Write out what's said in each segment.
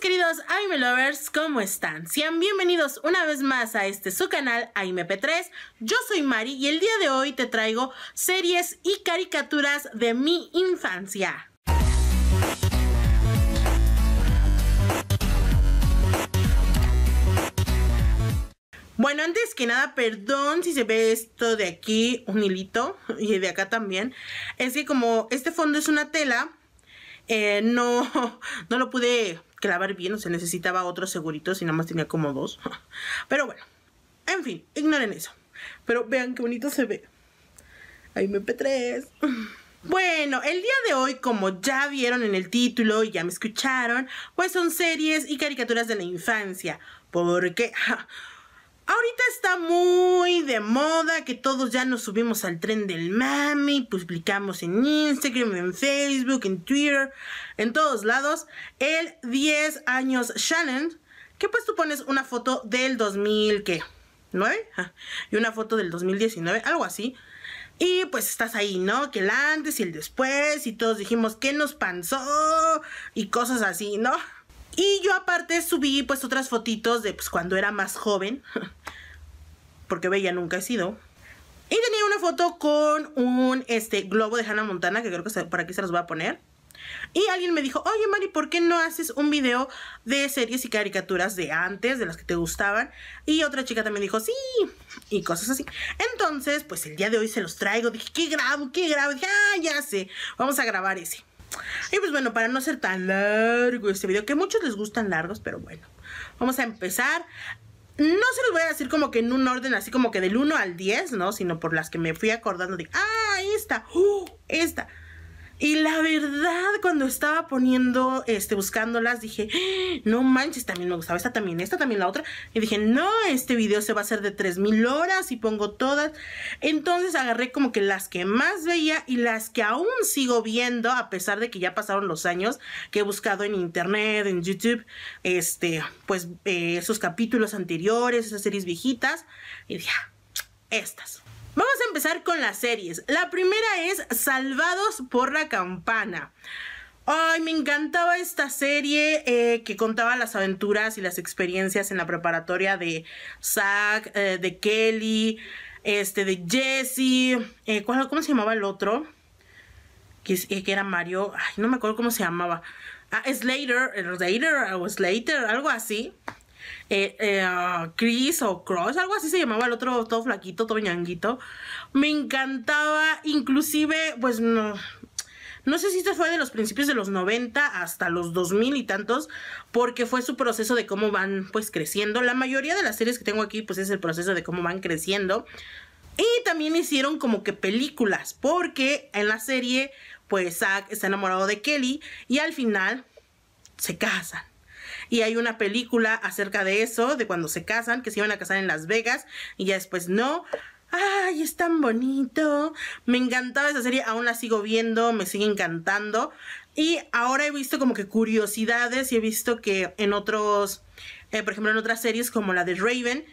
queridos Aime Lovers, ¿cómo están? Sean bienvenidos una vez más a este su canal p 3 Yo soy Mari y el día de hoy te traigo series y caricaturas de mi infancia. Bueno, antes que nada, perdón si se ve esto de aquí, un hilito, y de acá también. Es que como este fondo es una tela, eh, no, no lo pude clavar bien, o se necesitaba otros seguritos y nada más tenía como dos. Pero bueno, en fin, ignoren eso. Pero vean qué bonito se ve. Ahí me p 3 Bueno, el día de hoy, como ya vieron en el título y ya me escucharon, pues son series y caricaturas de la infancia. Porque, Ahorita está muy de moda que todos ya nos subimos al tren del mami, publicamos en Instagram, en Facebook, en Twitter, en todos lados, el 10 años challenge, que pues tú pones una foto del 2000, ¿qué? ¿9? Ah, y una foto del 2019, algo así. Y pues estás ahí, ¿no? Que el antes y el después, y todos dijimos, ¿qué nos panzó, Y cosas así, ¿no? Y yo aparte subí pues otras fotitos de pues, cuando era más joven, porque bella nunca he sido. Y tenía una foto con un este, globo de Hannah Montana, que creo que por aquí se los voy a poner. Y alguien me dijo, oye Mari, ¿por qué no haces un video de series y caricaturas de antes, de las que te gustaban? Y otra chica también dijo, sí, y cosas así. Entonces, pues el día de hoy se los traigo. Dije, ¿qué grabo? ¿Qué grabo? Dije, ah, ya sé, vamos a grabar ese. Y pues bueno, para no ser tan largo este video, que a muchos les gustan largos, pero bueno, vamos a empezar. No se los voy a decir como que en un orden así como que del 1 al 10, ¿no? Sino por las que me fui acordando de, ah, esta, uh, esta. Y la verdad, cuando estaba poniendo, este, buscándolas, dije, ah, no manches, también me gustaba esta también, esta también, la otra. Y dije, no, este video se va a hacer de 3000 horas y pongo todas. Entonces agarré como que las que más veía y las que aún sigo viendo, a pesar de que ya pasaron los años que he buscado en internet, en YouTube, este, pues eh, esos capítulos anteriores, esas series viejitas. Y dije, ah, estas. Vamos a empezar con las series. La primera es Salvados por la Campana. Ay, me encantaba esta serie eh, que contaba las aventuras y las experiencias en la preparatoria de Zack, eh, de Kelly, este, de Jesse. Eh, ¿Cómo se llamaba el otro? Que, que, era Mario. Ay, no me acuerdo cómo se llamaba. Ah, Slater, Slater o Slater, algo así. Eh, eh, Chris o Cross, algo así se llamaba el otro, todo flaquito, todo ñanguito. Me encantaba, inclusive, pues no, no sé si esto fue de los principios de los 90 hasta los 2000 y tantos, porque fue su proceso de cómo van pues creciendo. La mayoría de las series que tengo aquí pues es el proceso de cómo van creciendo. Y también hicieron como que películas, porque en la serie pues Zack está enamorado de Kelly y al final se casan. Y hay una película acerca de eso, de cuando se casan, que se iban a casar en Las Vegas y ya después no. ¡Ay, es tan bonito! Me encantaba esa serie, aún la sigo viendo, me sigue encantando. Y ahora he visto como que curiosidades y he visto que en otros, eh, por ejemplo, en otras series como la de Raven,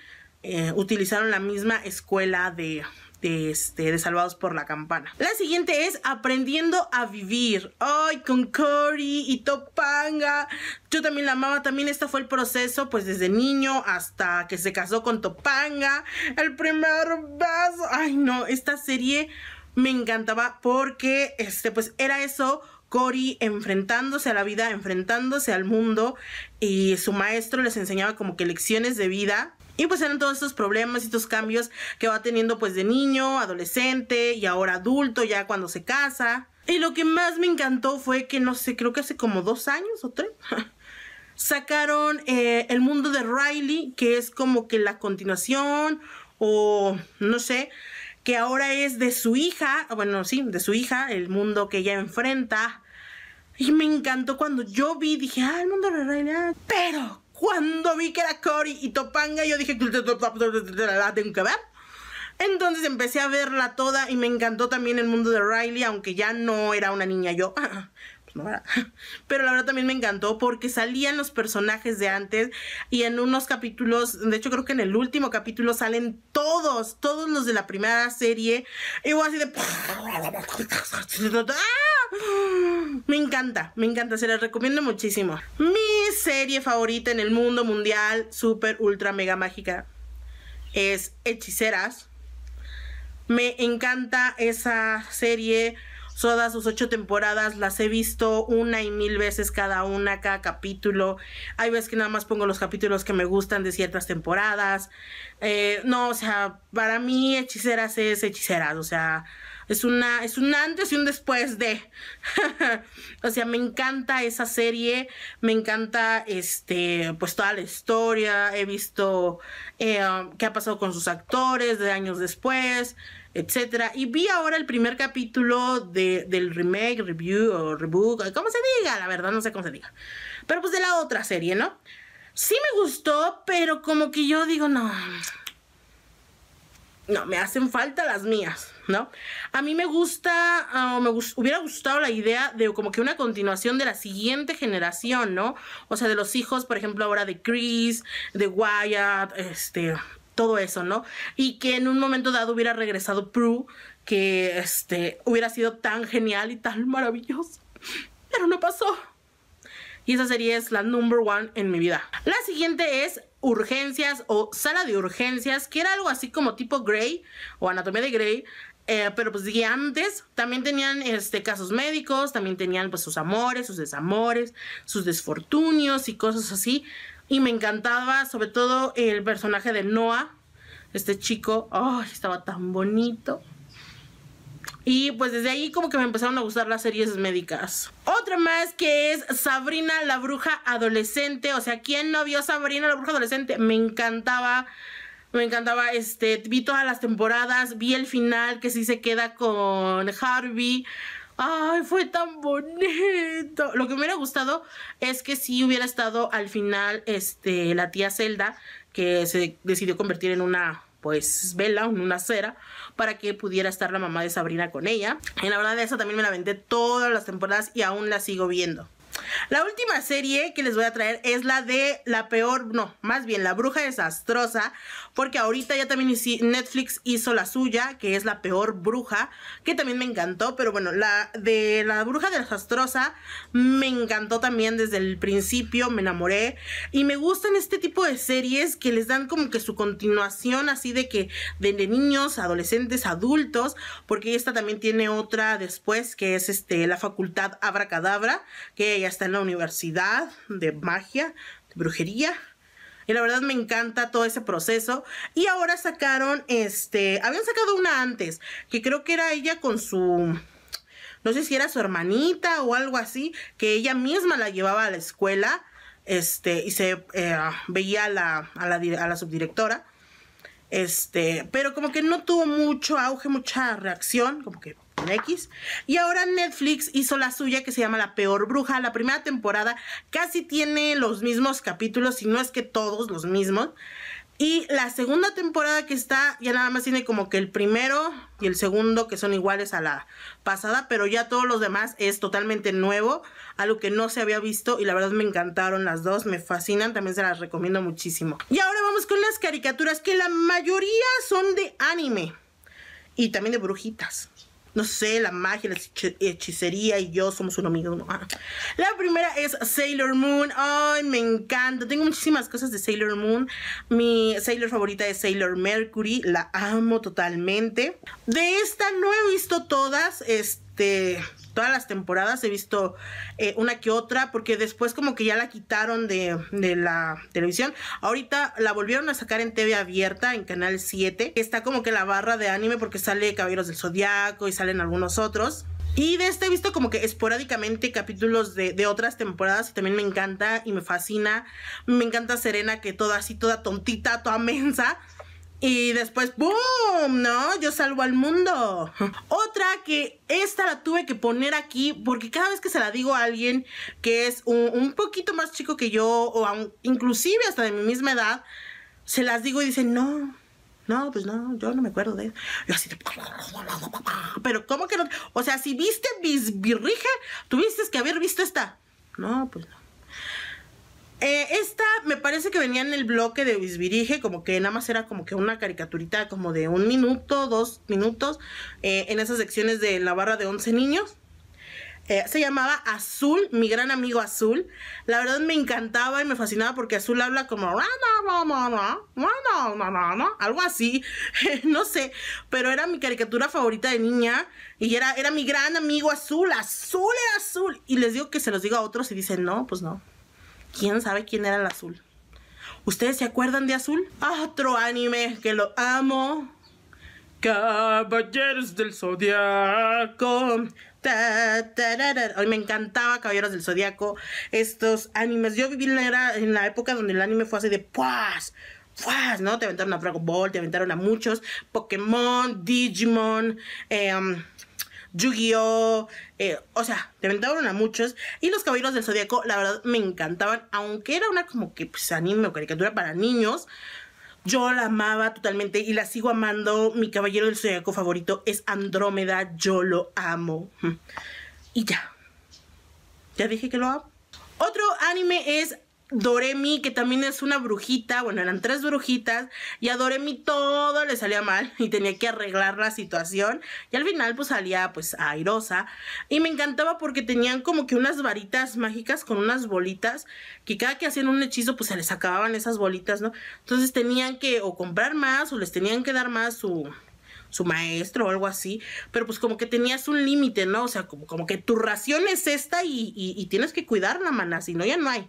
eh, utilizaron la misma escuela de, de, este, de Salvados por la Campana. La siguiente es Aprendiendo a Vivir. Ay, con Cory y Topanga. Yo también la amaba, también este fue el proceso, pues desde niño hasta que se casó con Topanga. El primer vaso. Ay, no, esta serie me encantaba porque, este, pues era eso. Cory enfrentándose a la vida, enfrentándose al mundo y su maestro les enseñaba como que lecciones de vida y pues eran todos estos problemas y estos cambios que va teniendo pues de niño, adolescente y ahora adulto, ya cuando se casa. Y lo que más me encantó fue que, no sé, creo que hace como dos años o tres, sacaron eh, El Mundo de Riley, que es como que la continuación o no sé, que ahora es de su hija, ah, bueno, sí, de su hija, el mundo que ella enfrenta. Y me encantó cuando yo vi, dije, ah, el mundo de Riley, ah, pero cuando vi que era Cory y Topanga, yo dije, la tengo que ver. Entonces empecé a verla toda y me encantó también el mundo de Riley, aunque ya no era una niña yo. Pues Pero la verdad también me encantó porque salían los personajes de antes y en unos capítulos, de hecho creo que en el último capítulo salen todos, todos los de la primera serie. Y así de... Ah, me encanta, me encanta, se las recomiendo muchísimo. Mi serie favorita en el mundo mundial, super, ultra, mega mágica, es Hechiceras. Me encanta esa serie, todas sus ocho temporadas, las he visto una y mil veces cada una, cada capítulo. Hay veces que nada más pongo los capítulos que me gustan de ciertas temporadas. Eh, no, o sea, para mí Hechiceras es Hechiceras, o sea es, una, es un antes y un después de. o sea, me encanta esa serie, me encanta este, pues toda la historia, he visto eh, qué ha pasado con sus actores de años después, etcétera. Y vi ahora el primer capítulo de, del remake, review o rebook, como se diga, la verdad no sé cómo se diga. Pero pues de la otra serie, ¿no? Sí me gustó, pero como que yo digo, no, no, me hacen falta las mías, ¿no? A mí me gusta, o ah, me hubiera gustado la idea de como que una continuación de la siguiente generación, ¿no? O sea, de los hijos, por ejemplo, ahora de Chris, de Wyatt, este, todo eso, ¿no? Y que en un momento dado hubiera regresado Prue, que este, hubiera sido tan genial y tan maravilloso. Pero no pasó. Y esa sería es la number one en mi vida. La siguiente es urgencias o sala de urgencias, que era algo así como tipo Grey o anatomía de Grey, eh, pero pues dije antes también tenían este, casos médicos, también tenían pues sus amores, sus desamores, sus desfortunios y cosas así. Y me encantaba sobre todo el personaje de Noah, este chico, ay, estaba tan bonito. Y pues desde ahí como que me empezaron a gustar las series médicas. Otra más que es Sabrina la bruja adolescente. O sea, ¿quién no vio Sabrina la bruja adolescente? Me encantaba. Me encantaba, este, vi todas las temporadas, vi el final que sí se queda con Harvey. Ay, fue tan bonito. Lo que me hubiera gustado es que sí hubiera estado al final, este, la tía Zelda, que se decidió convertir en una pues vela, una cera, para que pudiera estar la mamá de Sabrina con ella. En la verdad, esa también me la vendé todas las temporadas y aún la sigo viendo. La última serie que les voy a traer es la de la peor, no, más bien la bruja desastrosa, porque ahorita ya también Netflix hizo la suya, que es la peor bruja, que también me encantó, pero bueno, la de la bruja desastrosa me encantó también desde el principio, me enamoré y me gustan este tipo de series que les dan como que su continuación así de que de, niños, adolescentes, adultos, porque esta también tiene otra después que es este la facultad Abracadabra, que está en la universidad de magia, de brujería. Y la verdad me encanta todo ese proceso. Y ahora sacaron, este, habían sacado una antes, que creo que era ella con su, no sé si era su hermanita o algo así, que ella misma la llevaba a la escuela, este, y se eh, veía a la, a la, a la subdirectora. Este, pero como que no tuvo mucho auge, mucha reacción, como que y ahora Netflix hizo la suya que se llama La Peor Bruja. La primera temporada casi tiene los mismos capítulos, si no es que todos los mismos. Y la segunda temporada que está, ya nada más tiene como que el primero y el segundo que son iguales a la pasada, pero ya todos los demás es totalmente nuevo, algo que no se había visto y la verdad me encantaron las dos, me fascinan, también se las recomiendo muchísimo. Y ahora vamos con las caricaturas que la mayoría son de anime y también de brujitas no sé, la magia, la hechicería y yo somos un amigo ah. La primera es Sailor Moon. Ay, me encanta. Tengo muchísimas cosas de Sailor Moon. Mi Sailor favorita es Sailor Mercury. La amo totalmente. De esta no he visto todas. Este este, todas las temporadas, he visto eh, una que otra, porque después como que ya la quitaron de, la televisión. Ahorita la volvieron a sacar en TV abierta, en Canal 7. Está como que la barra de anime porque sale Caballeros del Zodiaco y salen algunos otros. Y de este he visto como que esporádicamente capítulos de, de, otras temporadas y también me encanta y me fascina. Me encanta Serena, que toda así, toda tontita, toda mensa, y después, ¡boom! ¿No? Yo salvo al mundo. Otra que esta la tuve que poner aquí porque cada vez que se la digo a alguien que es un, poquito más chico que yo o inclusive hasta de mi misma edad, se las digo y dicen, no, no, pues no, yo no me acuerdo de eso. Yo así de... Pero ¿cómo que no? O sea, si viste Bisbirrige, tuviste que haber visto esta. No, pues no. Eh, esta me parece que venía en el bloque de Visvirige, como que nada más era como que una caricaturita como de un minuto, dos minutos, eh, en esas secciones de la barra de 11 niños. Eh, se llamaba Azul, mi gran amigo Azul. La verdad me encantaba y me fascinaba porque Azul habla como algo así, no sé, pero era mi caricatura favorita de niña y era, era mi gran amigo Azul, Azul era Azul. Y les digo que se los digo a otros y dicen, no, pues no. ¿Quién sabe quién era el azul? ¿Ustedes se acuerdan de Azul? Otro anime que lo amo. Caballeros del Zodiaco. Hoy me encantaba Caballeros del Zodiaco. Estos animes. Yo viví en la, época donde el anime fue así de ¡puas! pues ¿No? Te aventaron a Dragon Ball, te aventaron a muchos. Pokémon, Digimon, em, Yu-Gi-Oh! Eh, o sea, te aventaron a muchos. Y los Caballeros del Zodíaco, la verdad, me encantaban. Aunque era una como que pues, anime o caricatura para niños. Yo la amaba totalmente y la sigo amando. Mi caballero del zodiaco favorito es Andrómeda. Yo lo amo. Y ya. Ya dije que lo amo. Otro anime es Doremi, que también es una brujita, bueno, eran tres brujitas, y a Doremi todo le salía mal y tenía que arreglar la situación. Y al final, pues salía pues airosa. Y me encantaba porque tenían como que unas varitas mágicas con unas bolitas, que cada que hacían un hechizo, pues se les acababan esas bolitas, ¿no? Entonces tenían que o comprar más o les tenían que dar más su, su maestro o algo así, pero pues como que tenías un límite, ¿no? O sea, como, como que tu ración es esta y, tienes que cuidarla, mana, si no ya no hay.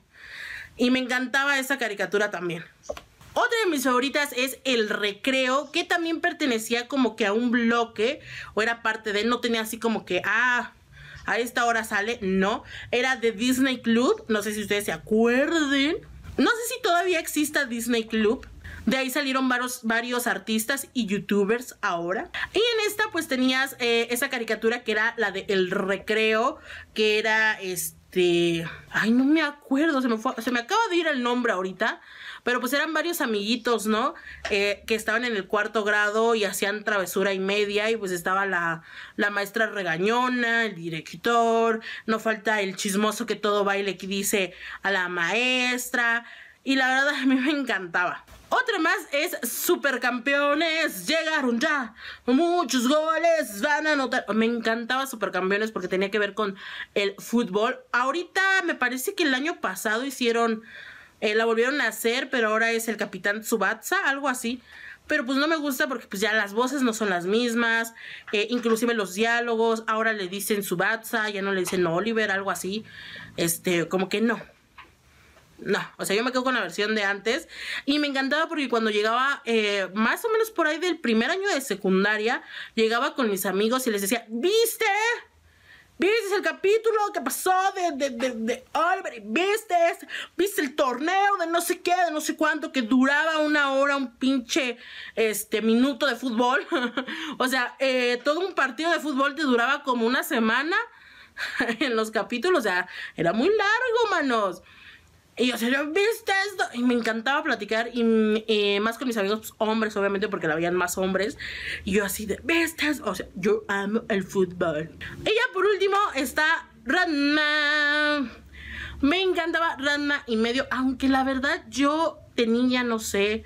Y me encantaba esa caricatura también. Otra de mis favoritas es El Recreo, que también pertenecía como que a un bloque, o era parte de él, no tenía así como que, ah, a esta hora sale, no. Era de Disney Club, no sé si ustedes se acuerden. No sé si todavía exista Disney Club, de ahí salieron varios, varios, artistas y youtubers ahora. Y en esta pues tenías eh, esa caricatura que era la de El Recreo, que era este de. Este, ay, no me acuerdo, se me, acaba de ir el nombre ahorita, pero pues eran varios amiguitos, ¿no? Eh, que estaban en el cuarto grado y hacían travesura y media y pues estaba la, la maestra regañona, el director, no falta el chismoso que todo baile que dice a la maestra, y la verdad a mí me encantaba. Otra más es Supercampeones, llegaron ya, muchos goles van a anotar. Me encantaba Supercampeones porque tenía que ver con el fútbol. Ahorita me parece que el año pasado hicieron, eh, la volvieron a hacer, pero ahora es el Capitán Subatsa, algo así. Pero pues no me gusta porque pues ya las voces no son las mismas, eh, inclusive los diálogos, ahora le dicen Subatsa, ya no le dicen Oliver, algo así. Este, como que no, no, o sea, yo me quedo con la versión de antes y me encantaba porque cuando llegaba eh, más o menos por ahí del primer año de secundaria, llegaba con mis amigos y les decía, ¿viste? ¿Viste el capítulo que pasó de, de, de, de ¿Viste? Este? ¿Viste el torneo de no sé qué, de no sé cuánto, que duraba una hora, un pinche este, minuto de fútbol? o sea, eh, todo un partido de fútbol te duraba como una semana en los capítulos, o sea, era muy largo, manos. Y yo, yo, ¿Viste esto? Y me encantaba platicar, y eh, más con mis amigos pues, hombres, obviamente, porque la habían más hombres. Y yo así de, ¿viste esto? O sea, yo amo el fútbol. Y ya por último está rana. Me encantaba Ranma y medio, aunque la verdad yo de niña no sé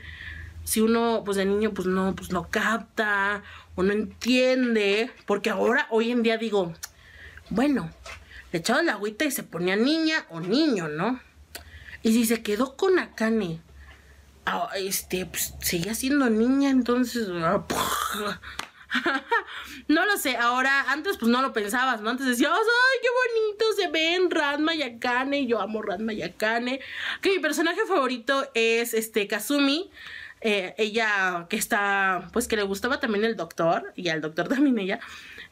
si uno pues de niño pues no pues no capta o no entiende porque ahora hoy en día digo bueno le echaban la agüita y se ponía niña o niño no y si se quedó con Akane, ah, este, pues, seguía siendo niña, entonces... Ah, no lo sé, ahora, antes pues no lo pensabas, ¿no? Antes decías, ¡ay, qué bonito se ven Ranma y Akane! Yo amo Ranma y Akane. Que mi personaje favorito es, este, Kazumi. Eh, ella que está, pues que le gustaba también el doctor, y al doctor también ella.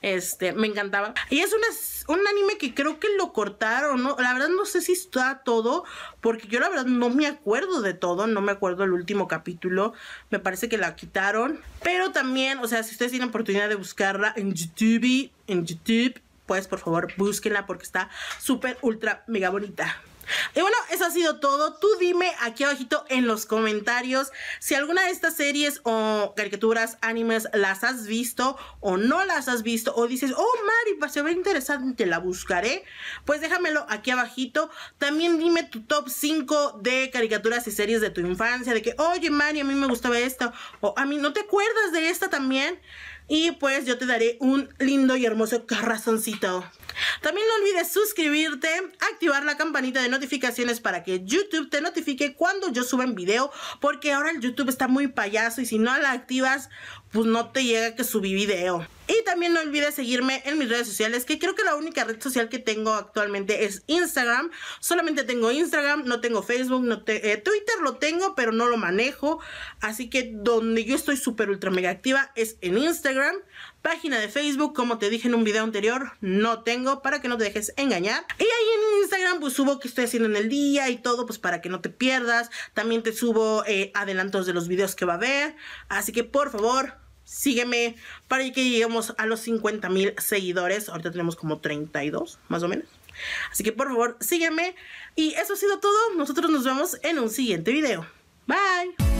Este, me encantaba. Y es una, un anime que creo que lo cortaron, ¿no? La verdad no sé si está todo, porque yo la verdad no me acuerdo de todo, no me acuerdo el último capítulo, me parece que la quitaron. Pero también, o sea, si ustedes tienen oportunidad de buscarla en YouTube, en YouTube, pues por favor búsquenla porque está súper, ultra, mega bonita. Y bueno, eso ha sido todo. Tú dime aquí abajito en los comentarios si alguna de estas series o caricaturas, animes, las has visto o no las has visto o dices, oh Mari, pues, se ve interesante, la buscaré. Pues déjamelo aquí abajito. También dime tu top 5 de caricaturas y series de tu infancia, de que, oye Mari, a mí me gustaba esto o a mí no te acuerdas de esta también. Y pues yo te daré un lindo y hermoso carrazoncito también no olvides suscribirte, activar la campanita de notificaciones para que YouTube te notifique cuando yo suba un video, porque ahora el YouTube está muy payaso y si no la activas, pues no te llega que subí video. Y también no olvides seguirme en mis redes sociales, que creo que la única red social que tengo actualmente es Instagram. Solamente tengo Instagram, no tengo Facebook, no eh, Twitter lo tengo, pero no lo manejo. Así que donde yo estoy súper ultra mega activa es en Instagram. Página de Facebook, como te dije en un video anterior, no tengo para que no te dejes engañar. Y ahí en Instagram pues subo qué estoy haciendo en el día y todo, pues para que no te pierdas. También te subo eh, adelantos de los videos que va a haber. Así que por favor, sígueme para que lleguemos a los 50 mil seguidores. Ahorita tenemos como 32, más o menos. Así que por favor, sígueme. Y eso ha sido todo. Nosotros nos vemos en un siguiente video. Bye.